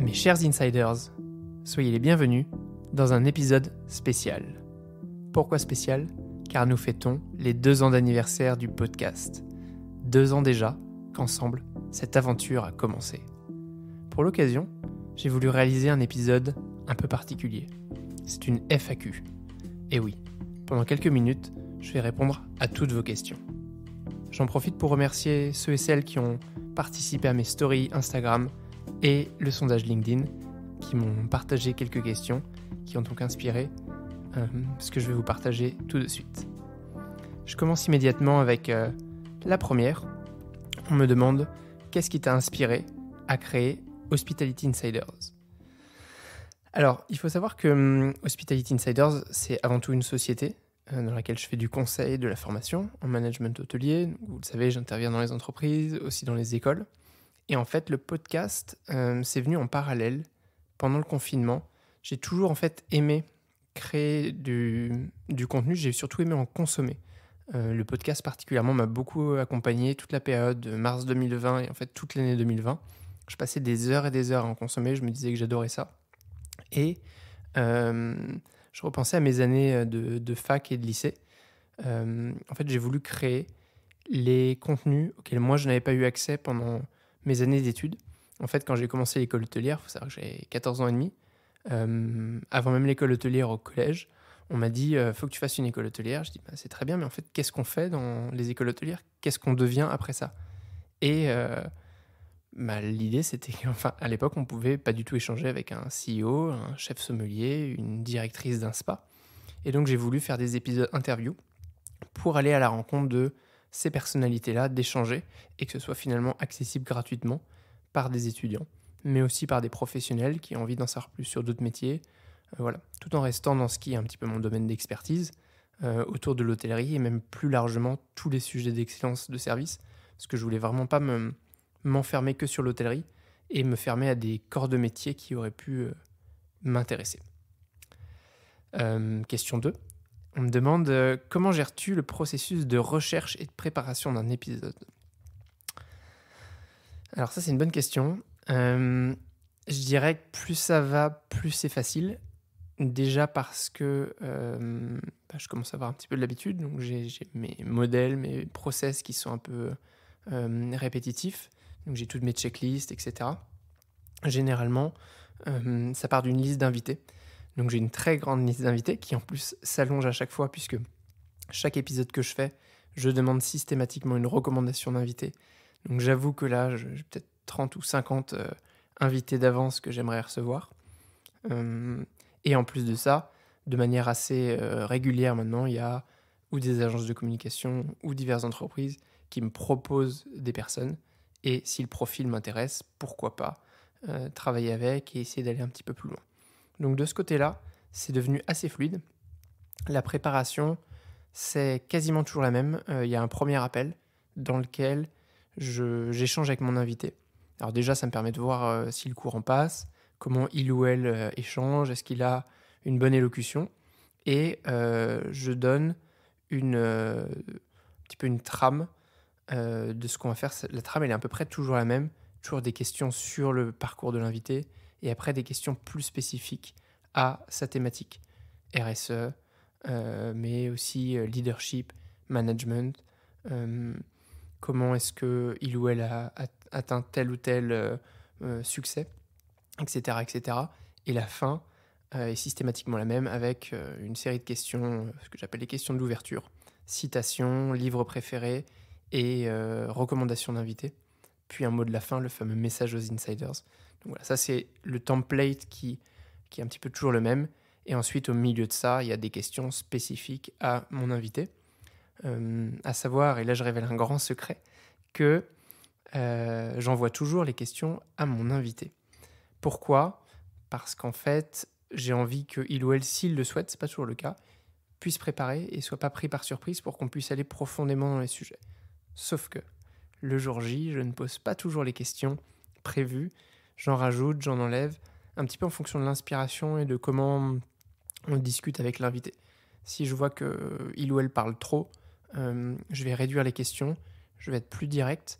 Mes chers insiders, soyez les bienvenus dans un épisode spécial. Pourquoi spécial Car nous fêtons les deux ans d'anniversaire du podcast. Deux ans déjà qu'ensemble, cette aventure a commencé. Pour l'occasion, j'ai voulu réaliser un épisode un peu particulier. C'est une FAQ. Et oui, pendant quelques minutes, je vais répondre à toutes vos questions. J'en profite pour remercier ceux et celles qui ont participé à mes stories Instagram et le sondage LinkedIn, qui m'ont partagé quelques questions, qui ont donc inspiré euh, ce que je vais vous partager tout de suite. Je commence immédiatement avec euh, la première. On me demande qu'est-ce qui t'a inspiré à créer Hospitality Insiders Alors, il faut savoir que hum, Hospitality Insiders, c'est avant tout une société, euh, dans laquelle je fais du conseil, de la formation en management hôtelier. Vous le savez, j'interviens dans les entreprises, aussi dans les écoles. Et en fait, le podcast, s'est euh, c'est venu en parallèle pendant le confinement. J'ai toujours en fait aimé créer du, contenu, j'ai surtout aimé en consommer. Euh, le podcast particulièrement m'a beaucoup accompagné toute la période de mars 2020 et en fait toute l'année 2020. Je passais des heures et des heures à en consommer, je me disais que j'adorais ça. Et je repensais à mes années euh, de, fac et de lycée. Euh, en fait, j'ai voulu créer les contenus auxquels moi je n'avais pas eu accès pendant mes années d'études. En fait, quand j'ai commencé l'école hôtelière, il faut savoir que j'ai 14 ans et demi, euh, avant même l'école hôtelière au collège, on m'a dit il faut que tu fasses une école hôtelière. Je dis bah, c'est très bien, mais en fait, qu'est-ce qu'on fait dans les écoles hôtelières Qu'est-ce qu'on devient après ça Et bah, l'idée, c'était enfin, à l'époque, on pouvait pas du tout échanger avec un CEO, un chef sommelier, une directrice d'un spa. Et donc, j'ai voulu faire des épisodes interviews pour aller à la rencontre de ces personnalités-là, d'échanger et que ce soit finalement accessible gratuitement par des étudiants, mais aussi par des professionnels qui ont envie d'en savoir plus sur d'autres métiers, euh, voilà, tout en restant dans ce qui est un petit peu mon domaine d'expertise euh, autour de l'hôtellerie et même plus largement tous les sujets d'excellence de service, parce que je voulais vraiment pas me, m'enfermer que sur l'hôtellerie et me fermer à des corps de métier qui auraient pu euh, m'intéresser. Euh, question 2. On me demande euh, comment gères-tu le processus de recherche et de préparation d'un épisode Alors ça c'est une bonne question. je dirais que plus ça va, plus c'est facile. Déjà parce que bah, je commence à avoir un petit peu de l'habitude, donc j'ai mes modèles, mes process qui sont un peu répétitifs. Donc j'ai toutes mes checklists, etc. Généralement, euh, ça part d'une liste d'invités. Donc j'ai une très grande liste d'invités qui en plus s'allonge à chaque fois puisque chaque épisode que je fais, je demande systématiquement une recommandation d'invité. Donc j'avoue que là, j'ai peut-être 30 ou 50 euh, invités d'avance que j'aimerais recevoir. Euh, et en plus de ça, de manière assez régulière maintenant, il y a ou des agences de communication ou diverses entreprises qui me proposent des personnes et si le profil m'intéresse, pourquoi pas euh, travailler avec et essayer d'aller un petit peu plus loin. Donc de ce côté-là, c'est devenu assez fluide. La préparation, c'est quasiment toujours la même. Euh, il y a un premier appel dans lequel j'échange avec mon invité. Alors déjà, ça me permet de voir euh, si le courant passe, comment il ou elle échange, est-ce qu'il a une bonne élocution. Et je donne une, un petit peu une trame euh, de ce qu'on va faire. La trame, elle est à peu près toujours la même. Toujours des questions sur le parcours de l'invité et après des questions plus spécifiques à sa thématique. RSE, euh, mais aussi euh, leadership, management. comment est-ce que il ou elle a atteint tel ou tel succès, etc., etc. Et la fin est systématiquement la même avec une série de questions, ce que j'appelle les questions de l'ouverture Citation, livre préféré, et euh, recommandations d'invité », Puis un mot de la fin, le fameux message aux insiders. Donc voilà, ça c'est le template qui, qui est un petit peu toujours le même. Et ensuite, au milieu de ça, il y a des questions spécifiques à mon invité. Euh, à savoir, et là je révèle un grand secret, que euh, j'envoie toujours les questions à mon invité. Pourquoi Parce qu'en fait, j'ai envie qu'il ou elle, s'il le souhaite, c'est pas toujours le cas, puisse préparer et soit pas pris par surprise pour qu'on puisse aller profondément dans les sujets. Sauf que le jour J, je ne pose pas toujours les questions prévues, j'en rajoute, j'en enlève, un petit peu en fonction de l'inspiration et de comment on discute avec l'invité. Si je vois que euh, il ou elle parle trop, euh, je vais réduire les questions, je vais être plus direct.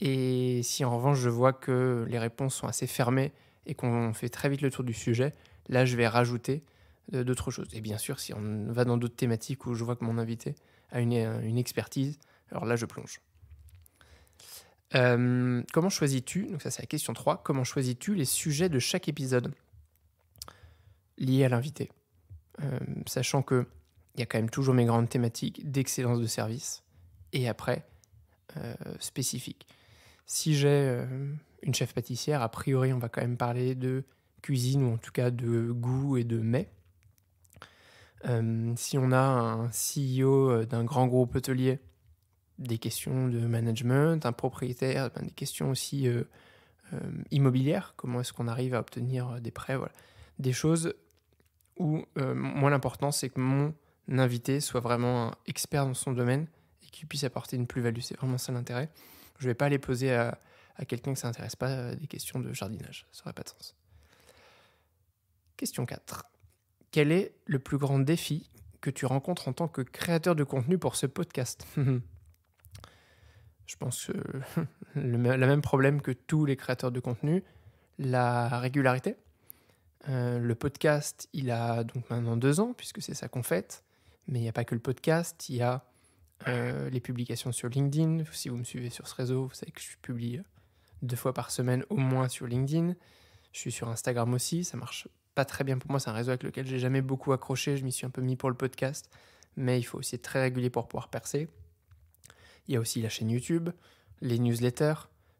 Et si en revanche je vois que les réponses sont assez fermées et qu'on fait très vite le tour du sujet, là je vais rajouter euh, d'autres choses. Et bien sûr, si on va dans d'autres thématiques où je vois que mon invité a une expertise, alors là, je plonge. Euh, comment choisis-tu, donc ça c'est la question 3, comment choisis-tu les sujets de chaque épisode liés à l'invité euh, Sachant que il y a quand même toujours mes grandes thématiques d'excellence de service et après euh, spécifique. Si j'ai une chef pâtissière, a priori on va quand même parler de cuisine ou en tout cas de goût et de mets. si on a un CEO d'un grand groupe hôtelier, des questions de management, un propriétaire, ben, des questions aussi euh, euh, immobilières, comment est-ce qu'on arrive à obtenir euh, des prêts, voilà. des choses où moi l'important c'est que mon invité soit vraiment un expert dans son domaine et qu'il puisse apporter une plus-value, c'est vraiment ça l'intérêt. Je ne vais pas aller poser à, quelqu'un qui ça s'intéresse pas des questions de jardinage, ça n'aurait pas de sens. Question 4. Quel est le plus grand défi que tu rencontres en tant que créateur de contenu pour ce podcast je pense, que euh, le, même problème que tous les créateurs de contenu, la régularité. Euh, le podcast, il a donc maintenant deux ans, puisque c'est ça qu'on fait. Mais il n'y a pas que le podcast, il y a euh, les publications sur LinkedIn. Si vous me suivez sur ce réseau, vous savez que je publie deux fois par semaine au moins sur LinkedIn. Je suis sur Instagram aussi, ça marche pas très bien pour moi. C'est un réseau avec lequel j'ai jamais beaucoup accroché. Je m'y suis un peu mis pour le podcast, mais il faut aussi être très régulier pour pouvoir percer. Il y a aussi la chaîne YouTube, les newsletters.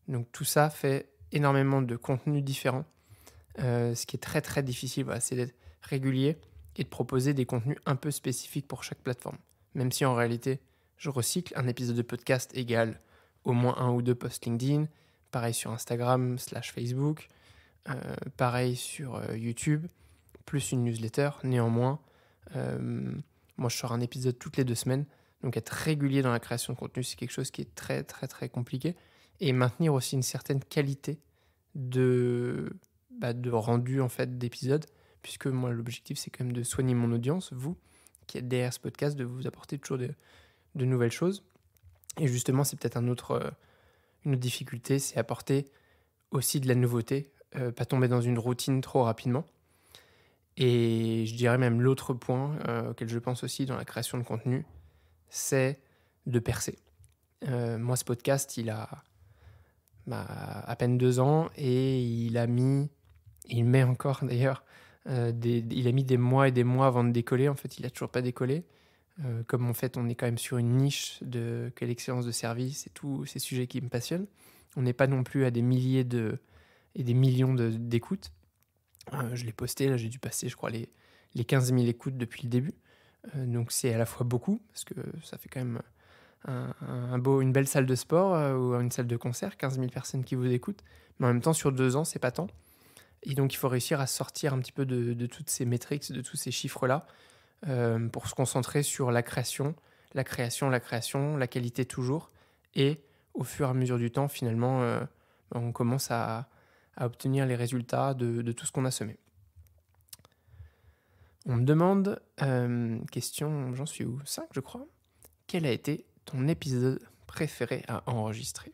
Donc tout ça fait énormément de contenus différents. Euh, ce qui est très très difficile, c'est d'être régulier et de proposer des contenus un peu spécifiques pour chaque plateforme. Même si en réalité, je recycle un épisode de podcast égal au moins un ou deux posts LinkedIn, pareil sur Instagram slash Facebook, euh, pareil sur euh, YouTube, plus une newsletter. Néanmoins, moi je sors un épisode toutes les deux semaines, donc être régulier dans la création de contenu, c'est quelque chose qui est très très très compliqué. Et maintenir aussi une certaine qualité de, bah, rendu en fait d'épisodes, puisque moi l'objectif c'est quand même de soigner mon audience, vous qui êtes derrière ce podcast, de vous apporter toujours de, nouvelles choses. Et justement, c'est peut-être un autre, euh, une autre difficulté, c'est apporter aussi de la nouveauté, euh, pas tomber dans une routine trop rapidement. Et je dirais même l'autre point euh, auquel je pense aussi dans la création de contenu, c'est de percer. Euh, moi, ce podcast, il a bah, à peine deux ans et il a mis, il met encore d'ailleurs, euh, il a mis des mois et des mois avant de décoller. En fait, il n'a toujours pas décollé. Euh, comme en fait, on est quand même sur une niche de quelle excellence de service et tous ces sujets qui me passionnent. On n'est pas non plus à des milliers de et des millions d'écoutes. je l'ai posté, là j'ai dû passer, je crois, les, les 15 000 écoutes depuis le début. Euh, donc c'est à la fois beaucoup, parce que ça fait quand même un, beau, une belle salle de sport euh, ou une salle de concert, 15 000 personnes qui vous écoutent. Mais en même temps, sur deux ans, c'est pas tant. Et donc il faut réussir à sortir un petit peu de, toutes ces métriques, de tous ces chiffres-là, euh, pour se concentrer sur la création, la création, la création, la qualité toujours. Et au fur et à mesure du temps, finalement, on commence à, obtenir les résultats de tout ce qu'on a semé. On me demande, euh, question, j'en suis où 5 je crois, quel a été ton épisode préféré à enregistrer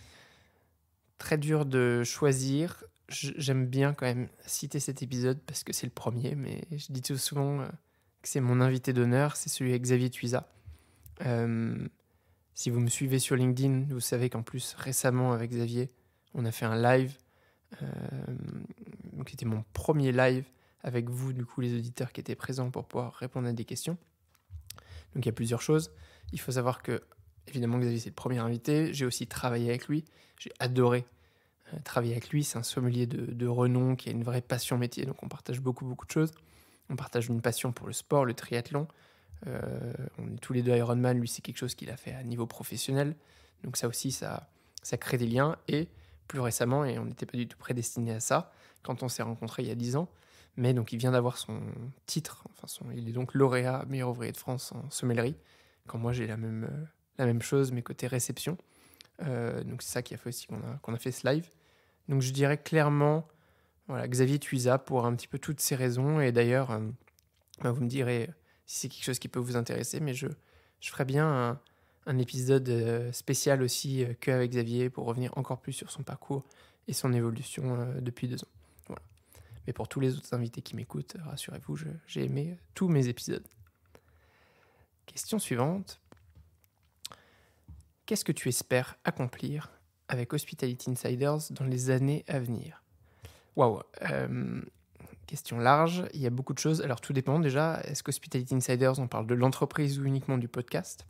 Très dur de choisir, j'aime bien quand même citer cet épisode parce que c'est le premier, mais je dis tout souvent euh, que c'est mon invité d'honneur, c'est celui avec Xavier Tuisa. Euh, si vous me suivez sur LinkedIn, vous savez qu'en plus récemment avec Xavier, on a fait un live. donc c'était mon premier live avec vous, du coup, les auditeurs qui étaient présents pour pouvoir répondre à des questions. Donc il y a plusieurs choses. Il faut savoir que, évidemment, Xavier, c'est le premier invité. J'ai aussi travaillé avec lui. J'ai adoré euh, travailler avec lui. C'est un sommelier de, renom qui a une vraie passion métier. Donc on partage beaucoup, beaucoup de choses. On partage une passion pour le sport, le triathlon. Euh, on est tous les deux Ironman. Lui, c'est quelque chose qu'il a fait à niveau professionnel. Donc ça aussi, ça, ça crée des liens. Et plus récemment, et on n'était pas du tout prédestiné à ça, quand on s'est rencontrés il y a 10 ans, mais donc il vient d'avoir son titre, enfin il est donc lauréat meilleur ouvrier de France en sommellerie, quand moi j'ai la même, euh, la même chose, mais côté réception. Euh, donc c'est ça qui a fait aussi qu'on a, fait ce live. Donc je dirais clairement voilà, Xavier Tuisa pour un petit peu toutes ces raisons. Et d'ailleurs, euh, bah, vous me direz si c'est quelque chose qui peut vous intéresser, mais je, je ferai bien un, un épisode spécial aussi qu'avec Xavier pour revenir encore plus sur son parcours et son évolution depuis deux ans. Mais pour tous les autres invités qui m'écoutent, rassurez-vous, j'ai aimé tous mes épisodes. Question suivante. Qu'est-ce que tu espères accomplir avec Hospitality Insiders dans les années à venir Waouh euh, Question large, il y a beaucoup de choses. Alors tout dépend déjà, est-ce qu'Hospitality Insiders, on parle de l'entreprise ou uniquement du podcast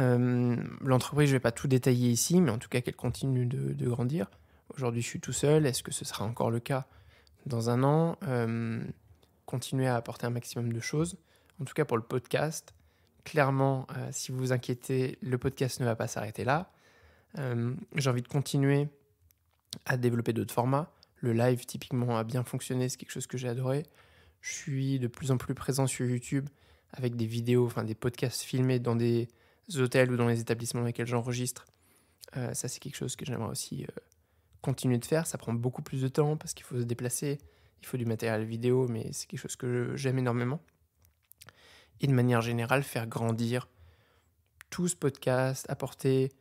euh, L'entreprise, je ne vais pas tout détailler ici, mais en tout cas qu'elle continue de grandir. Aujourd'hui, je suis tout seul. Est-ce que ce sera encore le cas dans un an euh, Continuer à apporter un maximum de choses. En tout cas, pour le podcast, clairement, euh, si vous vous inquiétez, le podcast ne va pas s'arrêter là. Euh, j'ai envie de continuer à développer d'autres formats. Le live, typiquement, a bien fonctionné. C'est quelque chose que j'ai adoré. Je suis de plus en plus présent sur YouTube avec des vidéos, enfin des podcasts filmés dans des hôtels ou dans les établissements dans lesquels j'enregistre. ça, c'est quelque chose que j'aimerais aussi continuer de faire. Ça prend beaucoup plus de temps parce qu'il faut se déplacer, il faut du matériel vidéo, mais c'est quelque chose que j'aime énormément. Et de manière générale, faire grandir tout ce podcast, apporter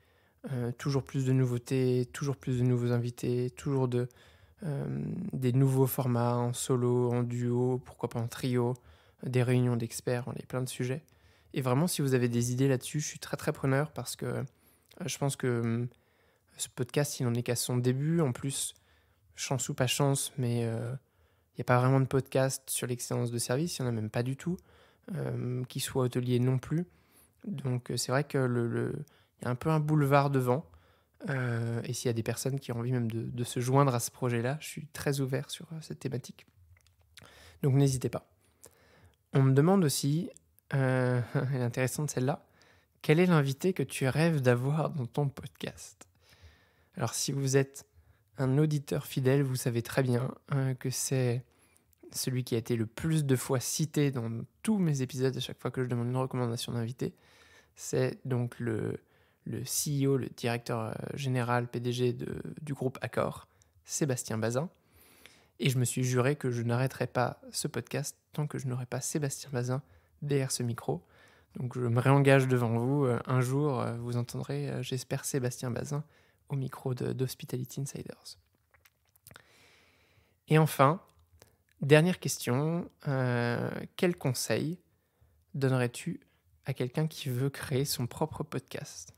euh, toujours plus de nouveautés, toujours plus de nouveaux invités, toujours de, euh, des nouveaux formats en solo, en duo, pourquoi pas en trio, des réunions d'experts, on est plein de sujets. Et vraiment, si vous avez des idées là-dessus, je suis très très preneur parce que euh, je pense que hum, ce podcast, il n'en est qu'à son début. En plus, chance ou pas chance, mais euh, il n'y a pas vraiment de podcast sur l'excellence de service, il n'y en a même pas du tout, euh, qui soit hôtelier non plus. Donc euh, c'est vrai que le, y a un peu un boulevard devant. et s'il y a des personnes qui ont envie même de, de se joindre à ce projet-là, je suis très ouvert sur cette thématique. Donc n'hésitez pas. On me demande aussi, elle est intéressante celle-là, quel est l'invité que tu rêves d'avoir dans ton podcast alors si vous êtes un auditeur fidèle, vous savez très bien hein, que c'est celui qui a été le plus de fois cité dans tous mes épisodes à chaque fois que je demande une recommandation d'invité. C'est donc le, CEO, le directeur euh, général PDG du groupe Accor, Sébastien Bazin. Et je me suis juré que je n'arrêterai pas ce podcast tant que je n'aurai pas Sébastien Bazin derrière ce micro. Donc je me réengage devant vous. Euh, un jour, euh, vous entendrez, j'espère, Sébastien Bazin au micro d'Hospitality Insiders. Et enfin, dernière question, euh, quel conseil donnerais-tu à quelqu'un qui veut créer son propre podcast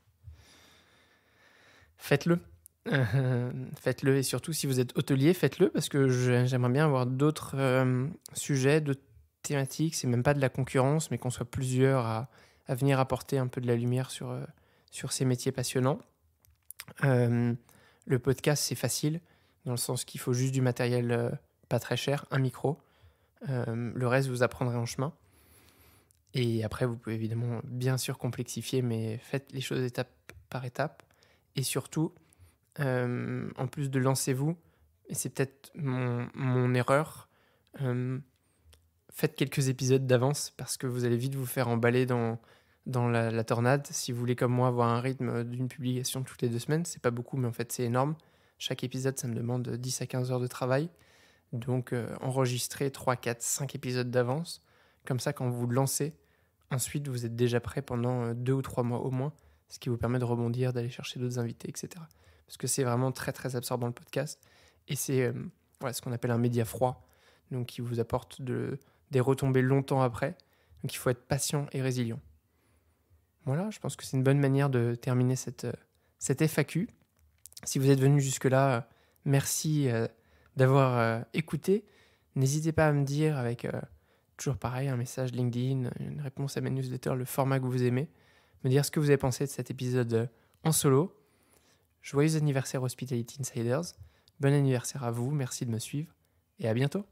Faites-le. Euh, faites-le et surtout si vous êtes hôtelier, faites-le parce que j'aimerais bien avoir d'autres euh, sujets, d'autres thématiques. C'est même pas de la concurrence, mais qu'on soit plusieurs à, venir apporter un peu de la lumière sur ces métiers passionnants. Euh, le podcast, c'est facile, dans le sens qu'il faut juste du matériel euh, pas très cher, un micro. Euh, le reste, vous apprendrez en chemin. Et après, vous pouvez évidemment bien sûr complexifier, mais faites les choses étape par étape. Et surtout, en plus de lancez-vous, et c'est peut-être mon, erreur, faites quelques épisodes d'avance parce que vous allez vite vous faire emballer dans dans la, tornade. Si vous voulez, comme moi, avoir un rythme d'une publication toutes les deux semaines, c'est pas beaucoup, mais en fait, c'est énorme. Chaque épisode, ça me demande 10 à 15 heures de travail. Donc, enregistrer 3, 4, 5 épisodes d'avance. Comme ça, quand vous lancez, ensuite, vous êtes déjà prêt pendant 2 euh, ou 3 mois au moins, ce qui vous permet de rebondir, d'aller chercher d'autres invités, etc. Parce que c'est vraiment très, très absorbant le podcast. Et c'est euh, ce qu'on appelle un média froid, donc qui vous apporte des retombées longtemps après. Donc, il faut être patient et résilient. Voilà, je pense que c'est une bonne manière de terminer cette, euh, cette FAQ. Si vous êtes venu jusque-là, euh, merci euh, d'avoir écouté. N'hésitez pas à me dire avec toujours pareil, un message LinkedIn, une réponse à ma newsletter, le format que vous aimez, me dire ce que vous avez pensé de cet épisode en solo. Joyeux anniversaire Hospitality Insiders, bon anniversaire à vous, merci de me suivre et à bientôt.